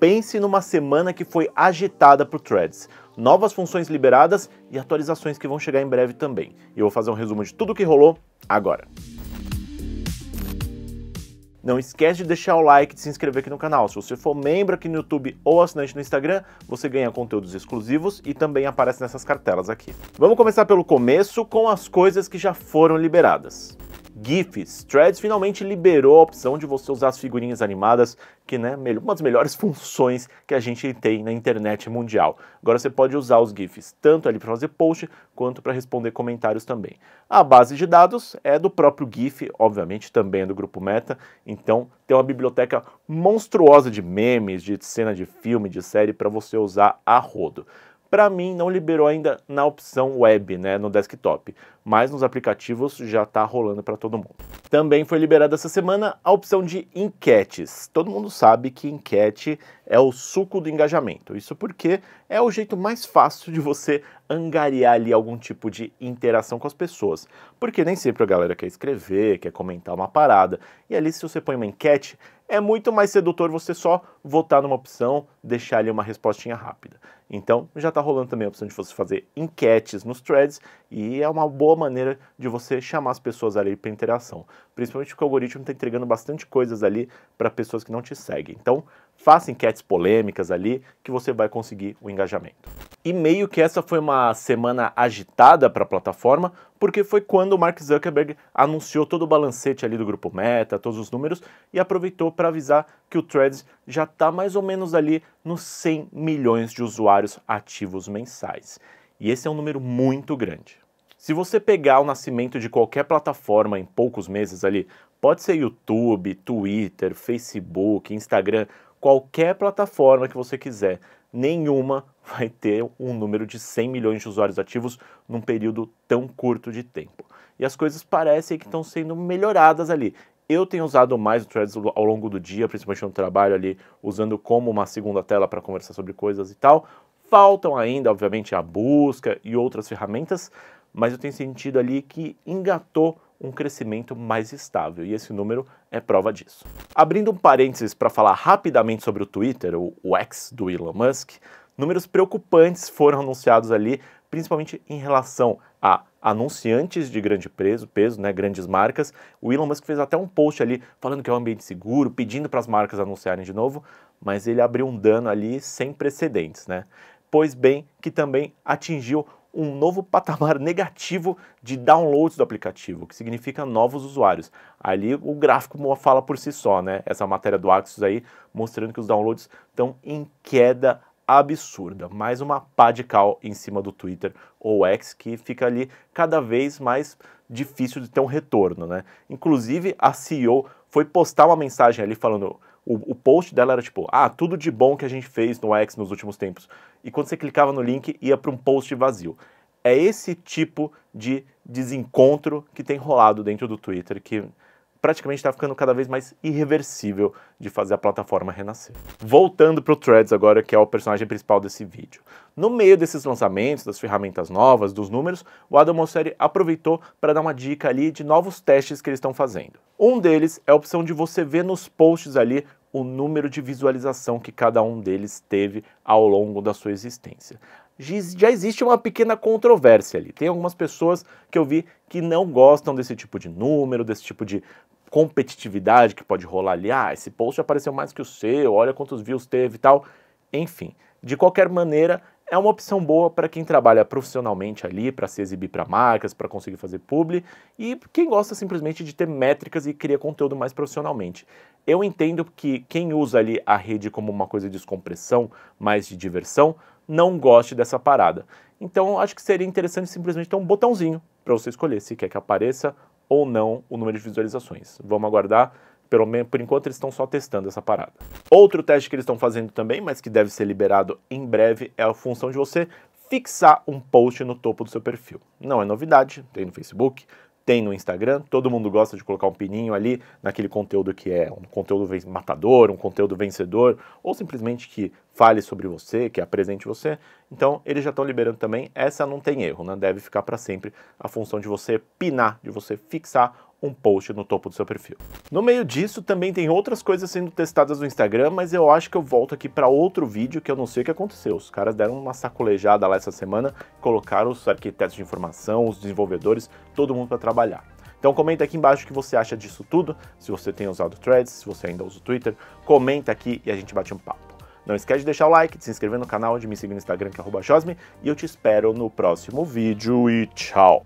Pense numa semana que foi agitada por threads. Novas funções liberadas e atualizações que vão chegar em breve também. eu vou fazer um resumo de tudo o que rolou agora. Não esquece de deixar o like e de se inscrever aqui no canal. Se você for membro aqui no YouTube ou assinante no Instagram, você ganha conteúdos exclusivos e também aparece nessas cartelas aqui. Vamos começar pelo começo com as coisas que já foram liberadas. GIFs. Threads finalmente liberou a opção de você usar as figurinhas animadas, que né, uma das melhores funções que a gente tem na internet mundial. Agora você pode usar os GIFs tanto ali para fazer post quanto para responder comentários também. A base de dados é do próprio GIF, obviamente também é do grupo Meta, então tem uma biblioteca monstruosa de memes, de cena de filme, de série para você usar a rodo. Para mim, não liberou ainda na opção web, né, no desktop, mas nos aplicativos já está rolando para todo mundo. Também foi liberada essa semana a opção de enquetes. Todo mundo sabe que enquete é o suco do engajamento. Isso porque é o jeito mais fácil de você angariar ali algum tipo de interação com as pessoas. Porque nem sempre a galera quer escrever, quer comentar uma parada. E ali, se você põe uma enquete, é muito mais sedutor você só votar numa opção, deixar ali uma respostinha rápida. Então, já está rolando também a opção de você fazer enquetes nos threads e é uma boa maneira de você chamar as pessoas ali para interação. Principalmente porque o algoritmo está entregando bastante coisas ali para pessoas que não te seguem. Então, Faça enquetes polêmicas ali que você vai conseguir o engajamento. E meio que essa foi uma semana agitada para a plataforma, porque foi quando o Mark Zuckerberg anunciou todo o balancete ali do grupo Meta, todos os números, e aproveitou para avisar que o Threads já está mais ou menos ali nos 100 milhões de usuários ativos mensais. E esse é um número muito grande. Se você pegar o nascimento de qualquer plataforma em poucos meses ali, pode ser YouTube, Twitter, Facebook, Instagram, qualquer plataforma que você quiser, nenhuma vai ter um número de 100 milhões de usuários ativos num período tão curto de tempo. E as coisas parecem que estão sendo melhoradas ali. Eu tenho usado mais o Threads ao longo do dia, principalmente no trabalho ali, usando como uma segunda tela para conversar sobre coisas e tal. Faltam ainda, obviamente, a busca e outras ferramentas, mas eu tenho sentido ali que engatou um crescimento mais estável, e esse número é prova disso. Abrindo um parênteses para falar rapidamente sobre o Twitter, o, o ex do Elon Musk, números preocupantes foram anunciados ali, principalmente em relação a anunciantes de grande peso, peso, né, grandes marcas. O Elon Musk fez até um post ali falando que é um ambiente seguro, pedindo para as marcas anunciarem de novo, mas ele abriu um dano ali sem precedentes, né? Pois bem, que também atingiu um novo patamar negativo de downloads do aplicativo, que significa novos usuários. Ali o gráfico fala por si só, né? Essa matéria do Axis aí mostrando que os downloads estão em queda absurda. Mais uma pá de cal em cima do Twitter ou X que fica ali cada vez mais difícil de ter um retorno, né? Inclusive a CEO foi postar uma mensagem ali falando o, o, post dela era tipo, ah, tudo de bom que a gente fez no X nos últimos tempos. E quando você clicava no link, ia para um post vazio. É esse tipo de desencontro que tem rolado dentro do Twitter, que praticamente está ficando cada vez mais irreversível de fazer a plataforma renascer. Voltando para o Threads agora, que é o personagem principal desse vídeo. No meio desses lançamentos, das ferramentas novas, dos números, o Adam Mosseri aproveitou para dar uma dica ali de novos testes que eles estão fazendo. Um deles é a opção de você ver nos posts ali o número de visualização que cada um deles teve ao longo da sua existência. Já existe uma pequena controvérsia ali. Tem algumas pessoas que eu vi que não gostam desse tipo de número, desse tipo de competitividade que pode rolar ali. Ah, esse post apareceu mais que o seu, olha quantos views teve e tal. Enfim, de qualquer maneira, é uma opção boa para quem trabalha profissionalmente ali, para se exibir para marcas, para conseguir fazer publi, e quem gosta simplesmente de ter métricas e criar conteúdo mais profissionalmente. Eu entendo que quem usa ali a rede como uma coisa de descompressão, mais de diversão, não goste dessa parada. Então, acho que seria interessante simplesmente ter um botãozinho para você escolher se quer que apareça ou não o número de visualizações. Vamos aguardar. Pelo menos por enquanto eles estão só testando essa parada. Outro teste que eles estão fazendo também, mas que deve ser liberado em breve, é a função de você fixar um post no topo do seu perfil. Não é novidade, tem no Facebook, tem no Instagram. Todo mundo gosta de colocar um pininho ali naquele conteúdo que é um conteúdo matador, um conteúdo vencedor, ou simplesmente que fale sobre você, que apresente você. Então, eles já estão liberando também. Essa não tem erro, né? Deve ficar para sempre a função de você pinar, de você fixar um post no topo do seu perfil. No meio disso, também tem outras coisas sendo testadas no Instagram, mas eu acho que eu volto aqui para outro vídeo que eu não sei o que aconteceu. Os caras deram uma sacolejada lá essa semana, colocaram os arquitetos de informação, os desenvolvedores, todo mundo para trabalhar. Então comenta aqui embaixo o que você acha disso tudo, se você tem usado Threads, se você ainda usa o Twitter, comenta aqui e a gente bate um papo. Não esquece de deixar o like, de se inscrever no canal, de me seguir no Instagram, que é Chosme, e eu te espero no próximo vídeo e tchau!